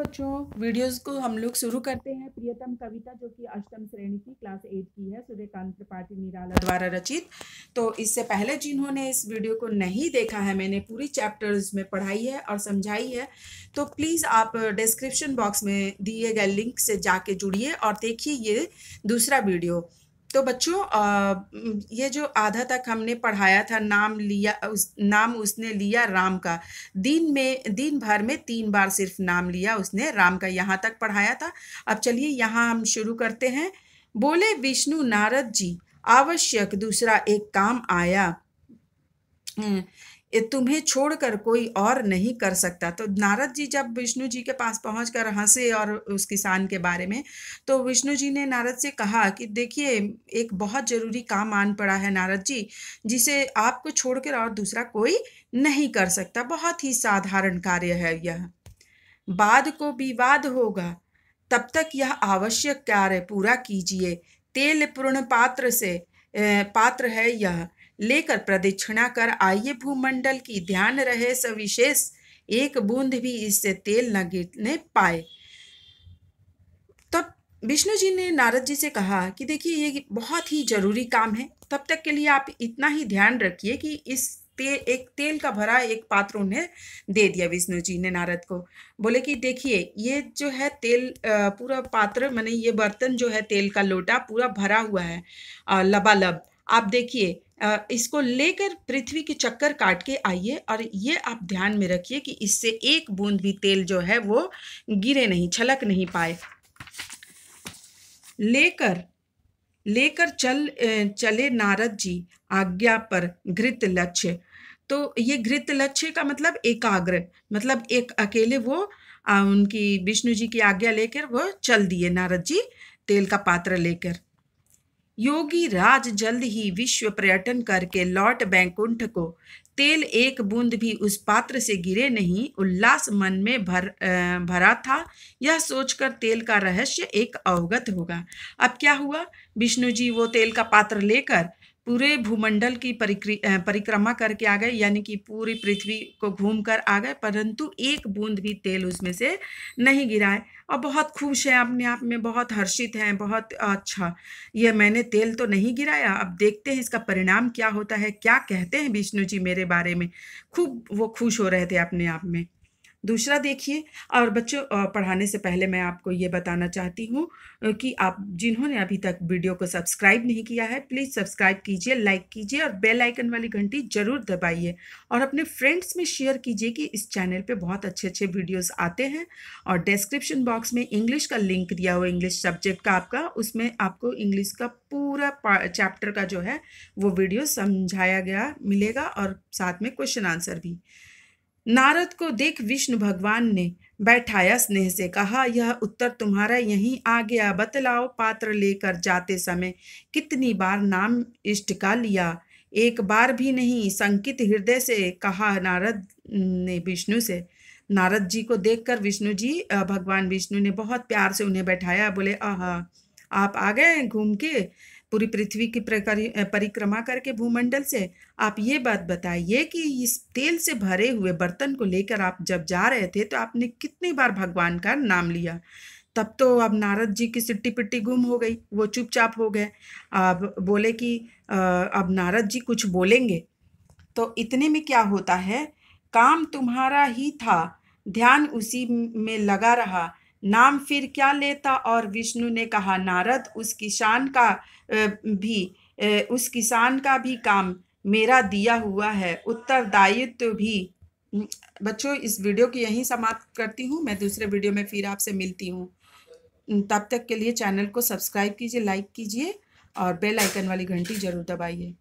बच्चों वीडियोस को हम लोग शुरू करते हैं प्रियतम कविता जो कि अष्टम श्रेणी की क्लास एट की है सूर्यकांत त्रिपाठी निराला द्वारा रचित तो इससे पहले जिन्होंने इस वीडियो को नहीं देखा है मैंने पूरी चैप्टर्स में पढ़ाई है और समझाई है तो प्लीज़ आप डिस्क्रिप्शन बॉक्स में दिए गए लिंक से जाके जुड़िए और देखिए ये दूसरा वीडियो तो बच्चों ये जो आधा तक हमने पढ़ाया था नाम लिया उस नाम उसने लिया राम का दिन में दिन भर में तीन बार सिर्फ नाम लिया उसने राम का यहाँ तक पढ़ाया था अब चलिए यहाँ हम शुरू करते हैं बोले विष्णु नारद जी आवश्यक दूसरा एक काम आया ये तुम्हें छोड़कर कोई और नहीं कर सकता तो नारद जी जब विष्णु जी के पास पहुँच कर हंसे और उस किसान के बारे में तो विष्णु जी ने नारद से कहा कि देखिए एक बहुत ज़रूरी काम आन पड़ा है नारद जी जिसे आपको छोड़कर और दूसरा कोई नहीं कर सकता बहुत ही साधारण कार्य है यह बाद को विवाद होगा तब तक यह आवश्यक कार्य पूरा कीजिए तेल पूर्ण पात्र से पात्र है यह लेकर प्रदक्षिणा कर आइए भूमंडल की ध्यान रहे सविशेष एक बूंद भी इससे तेल न गिरने पाए तब विष्णु जी ने नारद जी से कहा कि देखिए ये बहुत ही जरूरी काम है तब तक के लिए आप इतना ही ध्यान रखिए कि इस ते, एक तेल का भरा एक पात्र उन्हें दे दिया विष्णु जी ने नारद को बोले कि देखिए ये जो है तेल पूरा पात्र मैंने ये बर्तन जो है तेल का लोटा पूरा भरा हुआ है लबालब आप देखिए इसको लेकर पृथ्वी के चक्कर काट के आइए और ये आप ध्यान में रखिए कि इससे एक बूंद भी तेल जो है वो गिरे नहीं छलक नहीं पाए लेकर लेकर चल चले नारद जी आज्ञा पर घृत लक्ष्य तो ये घृत लक्ष्य का मतलब एकाग्र मतलब एक अकेले वो आ, उनकी विष्णु जी की आज्ञा लेकर वो चल दिए नारद जी तेल का पात्र लेकर योगी राज जल्द ही विश्व पर्यटन करके लौट बैंकुंठ को तेल एक बूंद भी उस पात्र से गिरे नहीं उल्लास मन में भर भरा था यह सोचकर तेल का रहस्य एक अवगत होगा अब क्या हुआ विष्णु जी वो तेल का पात्र लेकर पूरे भूमंडल की परिक्रमा करके आ गए यानी कि पूरी पृथ्वी को घूम कर आ गए परंतु एक बूंद भी तेल उसमें से नहीं गिरा है और बहुत खुश है अपने आप में बहुत हर्षित हैं बहुत अच्छा यह मैंने तेल तो नहीं गिराया अब देखते हैं इसका परिणाम क्या होता है क्या कहते हैं विष्णु जी मेरे बारे में खूब वो खुश हो रहे थे अपने आप में दूसरा देखिए और बच्चों पढ़ाने से पहले मैं आपको ये बताना चाहती हूँ कि आप जिन्होंने अभी तक वीडियो को सब्सक्राइब नहीं किया है प्लीज़ सब्सक्राइब कीजिए लाइक कीजिए और बेल आइकन वाली घंटी ज़रूर दबाइए और अपने फ्रेंड्स में शेयर कीजिए कि इस चैनल पे बहुत अच्छे अच्छे वीडियोस आते हैं और डिस्क्रिप्शन बॉक्स में इंग्लिश का लिंक दिया हुआ इंग्लिश सब्जेक्ट का आपका उसमें आपको इंग्लिश का पूरा चैप्टर का जो है वो वीडियो समझाया गया मिलेगा और साथ में क्वेश्चन आंसर भी नारद को देख विष्णु भगवान ने बैठाया स्नेह से कहा यह उत्तर तुम्हारा यहीं आ गया बतलाओ पात्र लेकर जाते समय कितनी बार नाम इष्ट का लिया एक बार भी नहीं संकित हृदय से कहा नारद ने विष्णु से नारद जी को देखकर विष्णु जी भगवान विष्णु ने बहुत प्यार से उन्हें बैठाया बोले आह आप आ गए हैं घूम के पूरी पृथ्वी की परिक्रमा करके भूमंडल से आप ये बात बताइए कि इस तेल से भरे हुए बर्तन को लेकर आप जब जा रहे थे तो आपने कितनी बार भगवान का नाम लिया तब तो अब नारद जी की सिट्टी पिट्टी गुम हो गई वो चुपचाप हो गए अब बोले कि अब नारद जी कुछ बोलेंगे तो इतने में क्या होता है काम तुम्हारा ही था ध्यान उसी में लगा रहा नाम फिर क्या लेता और विष्णु ने कहा नारद उस किसान का भी उस किसान का भी काम मेरा दिया हुआ है उत्तरदायित्व भी बच्चों इस वीडियो की यहीं समाप्त करती हूँ मैं दूसरे वीडियो में फिर आपसे मिलती हूँ तब तक के लिए चैनल को सब्सक्राइब कीजिए लाइक कीजिए और बेल आइकन वाली घंटी ज़रूर दबाइए